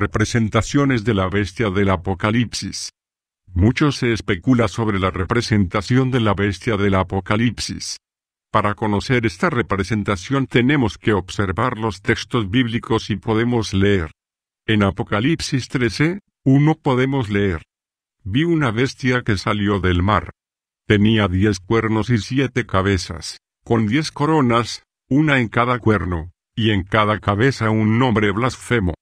representaciones de la bestia del Apocalipsis. Mucho se especula sobre la representación de la bestia del Apocalipsis. Para conocer esta representación tenemos que observar los textos bíblicos y podemos leer. En Apocalipsis 13, uno podemos leer. Vi una bestia que salió del mar. Tenía diez cuernos y siete cabezas, con diez coronas, una en cada cuerno, y en cada cabeza un nombre blasfemo.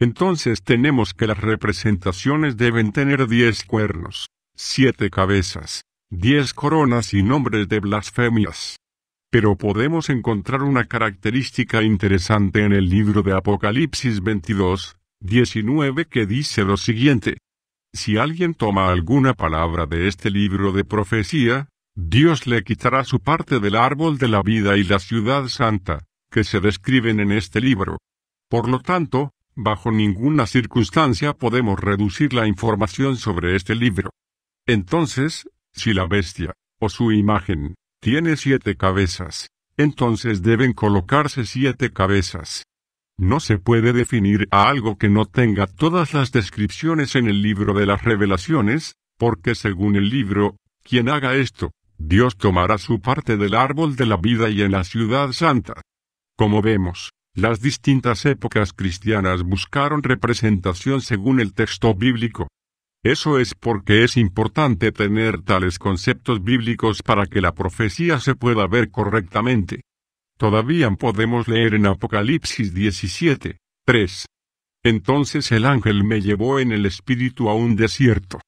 Entonces tenemos que las representaciones deben tener diez cuernos, siete cabezas, diez coronas y nombres de blasfemias. Pero podemos encontrar una característica interesante en el libro de Apocalipsis 22, 19 que dice lo siguiente. Si alguien toma alguna palabra de este libro de profecía, Dios le quitará su parte del árbol de la vida y la ciudad santa, que se describen en este libro. Por lo tanto, Bajo ninguna circunstancia podemos reducir la información sobre este libro. Entonces, si la bestia, o su imagen, tiene siete cabezas, entonces deben colocarse siete cabezas. No se puede definir a algo que no tenga todas las descripciones en el libro de las revelaciones, porque según el libro, quien haga esto, Dios tomará su parte del árbol de la vida y en la ciudad santa. Como vemos, las distintas épocas cristianas buscaron representación según el texto bíblico. Eso es porque es importante tener tales conceptos bíblicos para que la profecía se pueda ver correctamente. Todavía podemos leer en Apocalipsis 17, 3. Entonces el ángel me llevó en el espíritu a un desierto.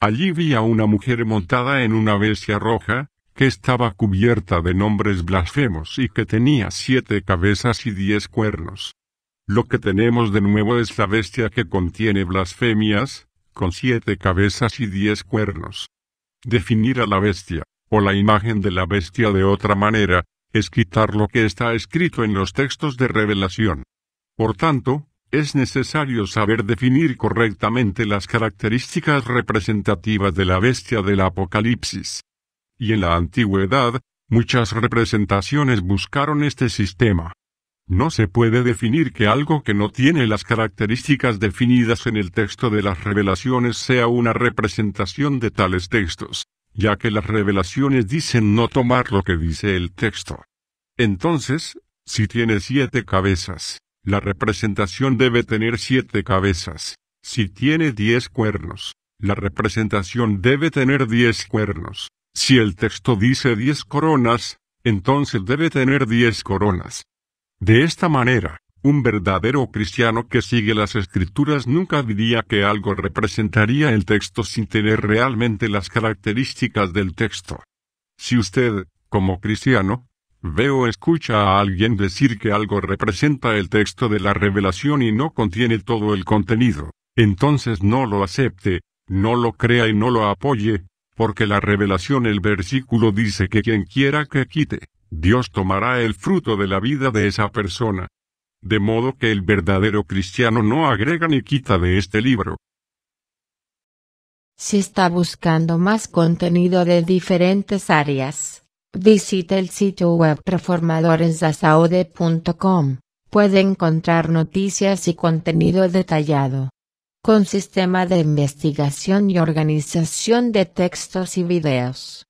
Allí vi a una mujer montada en una bestia roja, que estaba cubierta de nombres blasfemos y que tenía siete cabezas y diez cuernos. Lo que tenemos de nuevo es la bestia que contiene blasfemias, con siete cabezas y diez cuernos. Definir a la bestia, o la imagen de la bestia de otra manera, es quitar lo que está escrito en los textos de revelación. Por tanto, es necesario saber definir correctamente las características representativas de la bestia del Apocalipsis y en la antigüedad, muchas representaciones buscaron este sistema. No se puede definir que algo que no tiene las características definidas en el texto de las revelaciones sea una representación de tales textos, ya que las revelaciones dicen no tomar lo que dice el texto. Entonces, si tiene siete cabezas, la representación debe tener siete cabezas. Si tiene diez cuernos, la representación debe tener diez cuernos. Si el texto dice 10 coronas, entonces debe tener 10 coronas. De esta manera, un verdadero cristiano que sigue las escrituras nunca diría que algo representaría el texto sin tener realmente las características del texto. Si usted, como cristiano, ve o escucha a alguien decir que algo representa el texto de la revelación y no contiene todo el contenido, entonces no lo acepte, no lo crea y no lo apoye, porque la revelación el versículo dice que quien quiera que quite, Dios tomará el fruto de la vida de esa persona. De modo que el verdadero cristiano no agrega ni quita de este libro. Si está buscando más contenido de diferentes áreas, visite el sitio web reformadoresdasaude.com. Puede encontrar noticias y contenido detallado con sistema de investigación y organización de textos y videos.